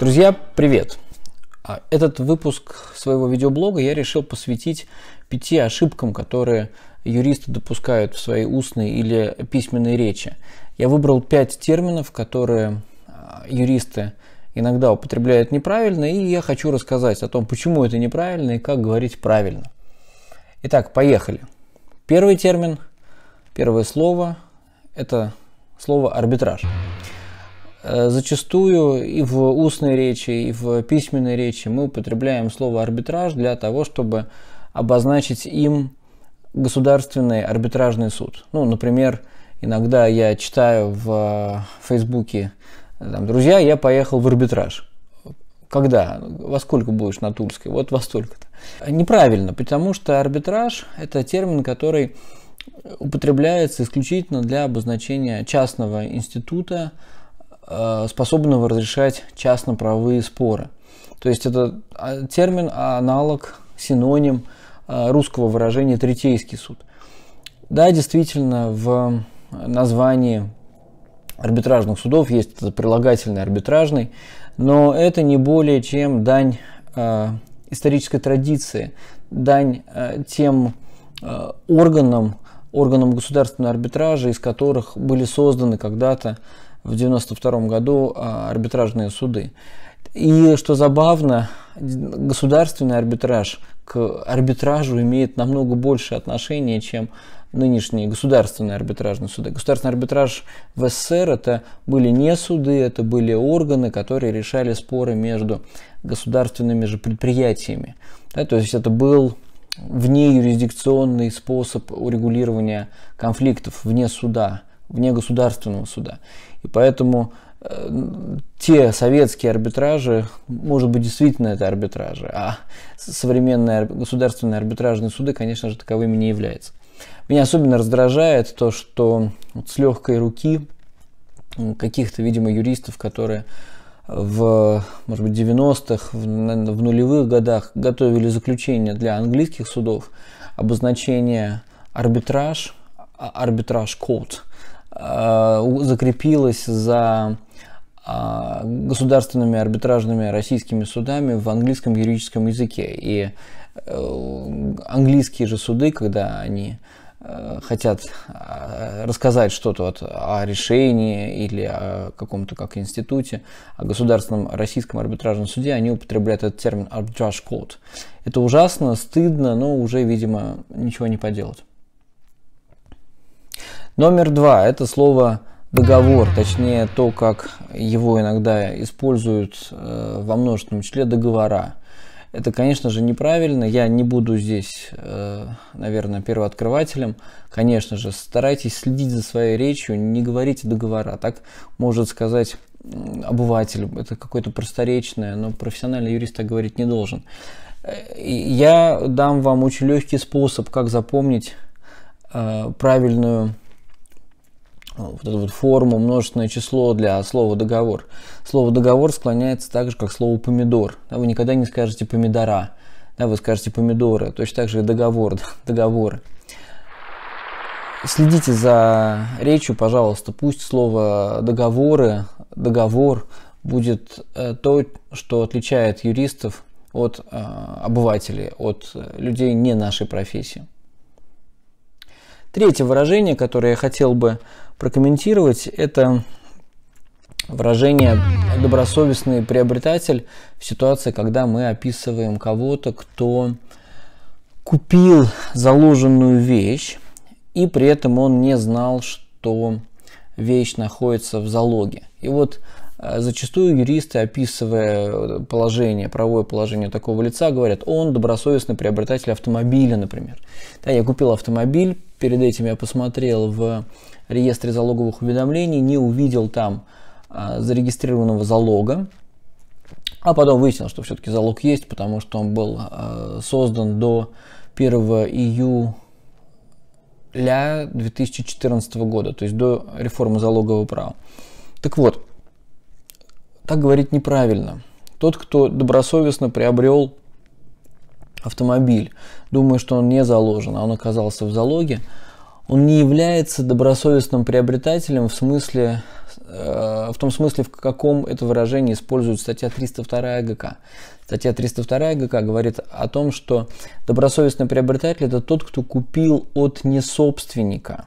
Друзья, привет! А, этот выпуск своего видеоблога я решил посвятить пяти ошибкам, которые юристы допускают в своей устной или письменной речи. Я выбрал пять терминов, которые а, юристы иногда употребляют неправильно, и я хочу рассказать о том, почему это неправильно и как говорить правильно. Итак, поехали. Первый термин, первое слово – это слово «арбитраж». арбитраж Э, зачастую и в устной речи, и в письменной речи мы употребляем слово арбитраж для того, чтобы обозначить им государственный арбитражный суд. Ну, например, иногда я читаю в э, Фейсбуке, э, там, друзья, я поехал в арбитраж. Когда? Во сколько будешь на Тульской? Вот во столько-то. Неправильно, потому что арбитраж – это термин, который употребляется исключительно для обозначения частного института, Э, способного разрешать частно-правовые споры. То есть это а, термин, а, аналог, синоним э, русского выражения «третейский суд». Да, действительно, в названии арбитражных судов есть это прилагательный арбитражный, но это не более чем дань э, исторической традиции, дань тем органам, органам государственного арбитража, из которых были созданы когда-то в 1992 году а, арбитражные суды. И что забавно, государственный арбитраж к арбитражу имеет намного больше отношения, чем нынешние государственные арбитражные суды. Государственный арбитраж в СССР это были не суды, это были органы, которые решали споры между государственными же предприятиями. Да, то есть это был вне юрисдикционный способ урегулирования конфликтов вне суда вне государственного суда. И поэтому э, те советские арбитражи, может быть, действительно это арбитражи, а современные государственные арбитражные суды, конечно же, таковыми не являются. Меня особенно раздражает то, что с легкой руки каких-то, видимо, юристов, которые в, может быть, 90-х, в, в нулевых годах готовили заключения для английских судов, обозначение арбитраж, а, арбитраж код – Э, закрепилась за э, государственными арбитражными российскими судами в английском юридическом языке. И э, английские же суды, когда они хотят рассказать что-то вот о решении или о каком-то как институте, о государственном российском арбитражном суде, они употребляют этот термин arbitrage код. Это ужасно, стыдно, но уже, видимо, ничего не поделать. Номер два – это слово договор, точнее то, как его иногда используют э, во множественном числе договора. Это, конечно же, неправильно. Я не буду здесь, э, наверное, первооткрывателем. Конечно же, старайтесь следить за своей речью, не говорите договора. Так может сказать обыватель. Это какое-то просторечное, но профессиональный юрист так говорить не должен. Э, я дам вам очень легкий способ, как запомнить правильную вот эту вот форму, множественное число для слова «договор». Слово «договор» склоняется так же, как слово «помидор». Да, вы никогда не скажете «помидора», да, вы скажете «помидоры». Точно так же и «договор», «договоры». Следите за речью, пожалуйста. Пусть слово «договоры», «договор» будет э, то, что отличает юристов от э, обывателей, от э, людей не нашей профессии. Третье выражение, которое я хотел бы прокомментировать, это выражение «добросовестный приобретатель» в ситуации, когда мы описываем кого-то, кто купил заложенную вещь, и при этом он не знал, что вещь находится в залоге. И вот Зачастую юристы, описывая положение, правое положение такого лица, говорят, он добросовестный приобретатель автомобиля, например. Да, я купил автомобиль, перед этим я посмотрел в реестре залоговых уведомлений, не увидел там а, зарегистрированного залога, а потом выяснил, что все-таки залог есть, потому что он был а, создан до 1 июля 2014 года, то есть до реформы залогового права. Так вот, так говорить неправильно. Тот, кто добросовестно приобрел автомобиль, думая, что он не заложен, а он оказался в залоге, он не является добросовестным приобретателем в, смысле, э, в том смысле, в каком это выражение использует статья 302 ГК. Статья 302 ГК говорит о том, что добросовестный приобретатель – это тот, кто купил от несобственника.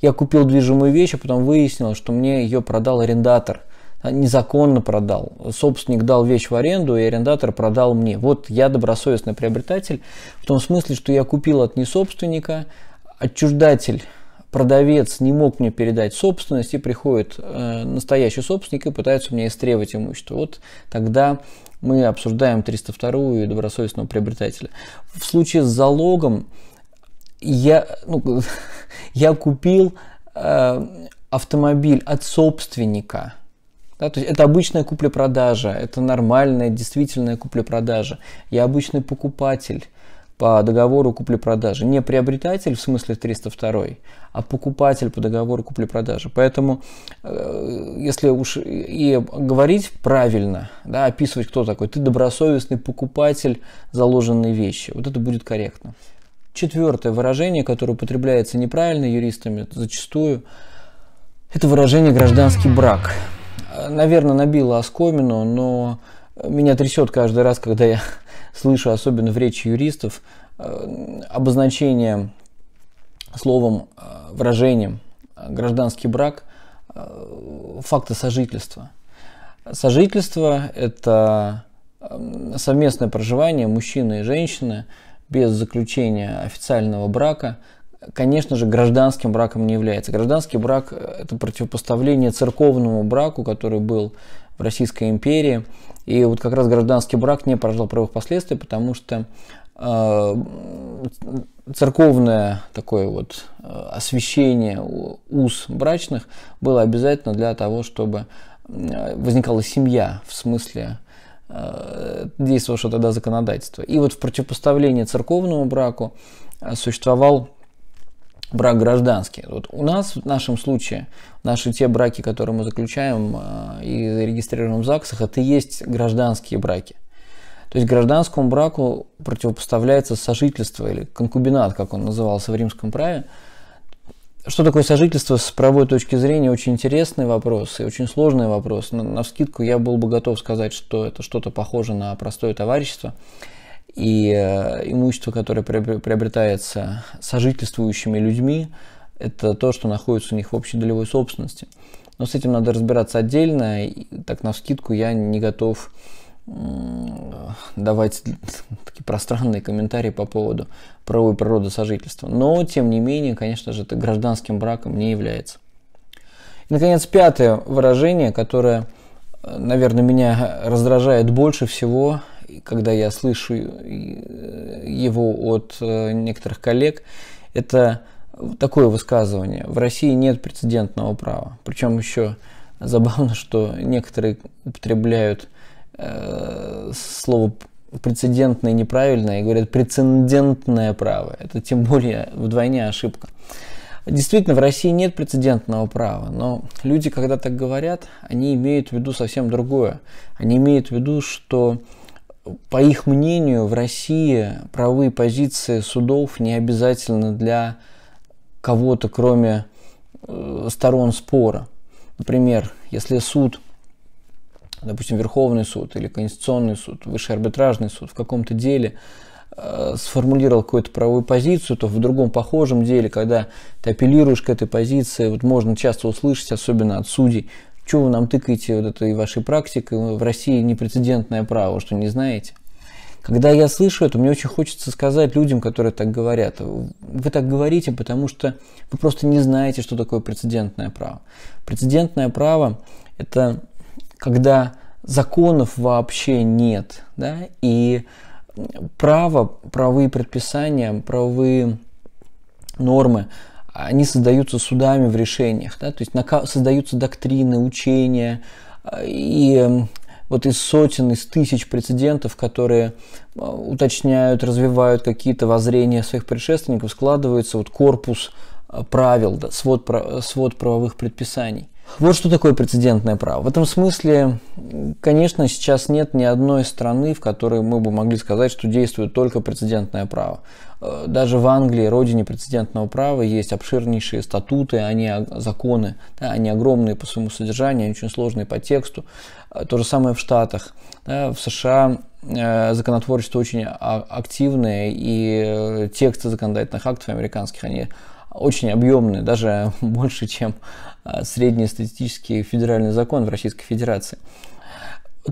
Я купил движимую вещь, а потом выяснил, что мне ее продал арендатор – Э, незаконно продал. Собственник дал вещь в аренду, и арендатор продал мне. Вот я добросовестный приобретатель, в том смысле, что я купил от несобственника, отчуждатель продавец не мог мне передать собственность, и приходит э, настоящий собственник и пытается у меня истребовать имущество. Вот тогда мы обсуждаем 302 и добросовестного приобретателя. В случае с залогом я, ну, я купил э, автомобиль от собственника – да, то есть это обычная купля-продажа, это нормальная, действительная купля-продажа. Я обычный покупатель по договору купли-продажи. Не приобретатель в смысле 302, а покупатель по договору купли-продажи. Поэтому, э, если уж и говорить правильно, да, описывать, кто такой, ты добросовестный покупатель заложенной вещи. Вот это будет корректно. Четвертое выражение, которое употребляется неправильно юристами зачастую, это выражение гражданский брак наверное, набила оскомину, но меня трясет каждый раз, когда я слышу, особенно в речи юристов, э, обозначение словом, э, выражением гражданский брак э, факта сожительства. Сожительство – это совместное проживание мужчины и женщины без заключения официального брака конечно же, гражданским браком не является. Гражданский брак э, – это противопоставление церковному браку, который был в Российской империи. И вот как раз гражданский брак не порождал правовых последствий, потому что э, церковное такое вот э, освящение уз брачных было обязательно для того, чтобы возникала семья в смысле действовавшего тогда законодательства. И вот в противопоставлении церковному браку существовал брак гражданский. Вот у нас в нашем случае, наши те браки, которые мы заключаем э, и регистрируем в ЗАГСах, это и есть гражданские браки. То есть гражданскому браку противопоставляется сожительство или конкубинат, как он назывался в римском праве. Что такое сожительство с правовой точки зрения, очень интересный вопрос и очень сложный вопрос. На, на скидку я был бы готов сказать, что это что-то похоже на простое товарищество. И э, имущество, которое приобретается сожительствующими людьми, это то, что находится у них в общей долевой собственности. Но с этим надо разбираться отдельно. И, так на скидку я не готов давать такие пространные комментарии по поводу правовой природы сожительства. Но, тем не менее, конечно же, это гражданским браком не является. И, наконец, пятое выражение, которое, э, наверное, меня раздражает больше всего, когда я слышу э, его от э, некоторых коллег, это такое высказывание. В России нет прецедентного права. Причем еще забавно, что некоторые употребляют э, слово прецедентное неправильно и говорят прецедентное право. Это тем более вдвойне ошибка. Действительно, в России нет прецедентного права, но люди, когда так говорят, они имеют в виду совсем другое. Они имеют в виду, что по их мнению, в России правые позиции судов не обязательно для кого-то, кроме э, сторон спора. Например, если суд, допустим, Верховный суд или Конституционный суд, Высший арбитражный суд в каком-то деле э, сформулировал какую-то правовую позицию, то в другом похожем деле, когда ты апеллируешь к этой позиции, вот можно часто услышать, особенно от судей, чего вы нам тыкаете вот этой вашей практикой? В России непрецедентное право, что не знаете? Когда я слышу это, мне очень хочется сказать людям, которые так говорят. Вы так говорите, потому что вы просто не знаете, что такое прецедентное право. Прецедентное право – это когда законов вообще нет, да, и право, правовые предписания, правовые нормы они создаются судами в решениях, да, то есть создаются доктрины, учения, а, и эм, вот из сотен, из тысяч прецедентов, которые а, уточняют, развивают какие-то воззрения своих предшественников, складывается вот корпус а, правил, да, свод, свод правовых предписаний. Вот что такое прецедентное право. В этом смысле, конечно, сейчас нет ни одной страны, в которой мы бы могли сказать, что действует только прецедентное право. Э, даже в Англии, родине прецедентного права, есть обширнейшие статуты, они законы, да, они огромные по своему содержанию, они очень сложные по тексту. Э, то же самое в Штатах. Да, в США э, законотворчество очень а, активное, и тексты законодательных актов американских, они очень объемные, даже больше, чем а, среднестатистический федеральный закон в Российской Федерации.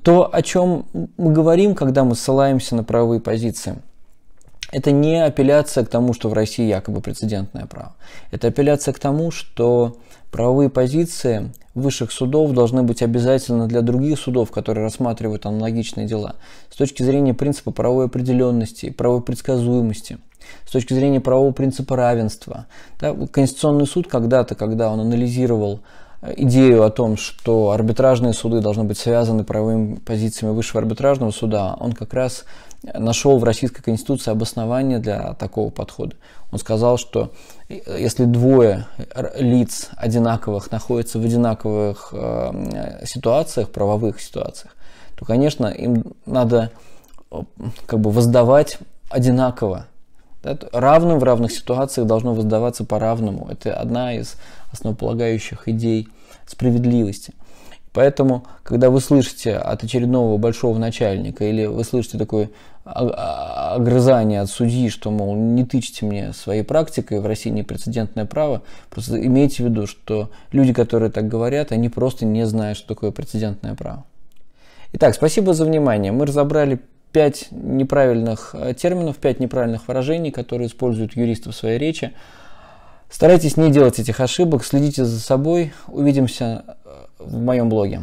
То, о чем мы говорим, когда мы ссылаемся на правовые позиции, это не апелляция к тому, что в России якобы прецедентное право. Это апелляция к тому, что правовые позиции высших судов должны быть обязательно для других судов, которые рассматривают аналогичные дела, с точки зрения принципа правовой определенности, правовой предсказуемости с точки зрения правового принципа равенства. Да, Конституционный суд когда-то, когда он анализировал э, идею о том, что арбитражные суды должны быть связаны правовыми позициями высшего арбитражного суда, он как раз нашел в Российской Конституции обоснование для такого подхода. Он сказал, что э, если двое лиц одинаковых находятся в одинаковых э, ситуациях, правовых ситуациях, то, конечно, им надо э, как бы воздавать одинаково да, равным в равных ситуациях должно воздаваться по-равному. Это одна из основополагающих идей справедливости. Поэтому, когда вы слышите от очередного большого начальника или вы слышите такое а, а, огрызание от судьи, что, мол, не тычите мне своей практикой, в России непрецедентное право, просто имейте в виду, что люди, которые так говорят, они просто не знают, что такое прецедентное право. Итак, спасибо за внимание. Мы разобрали пять неправильных э, терминов, пять неправильных выражений, которые используют юристы в своей речи. Старайтесь не делать этих ошибок, следите за собой. Увидимся э, в моем блоге.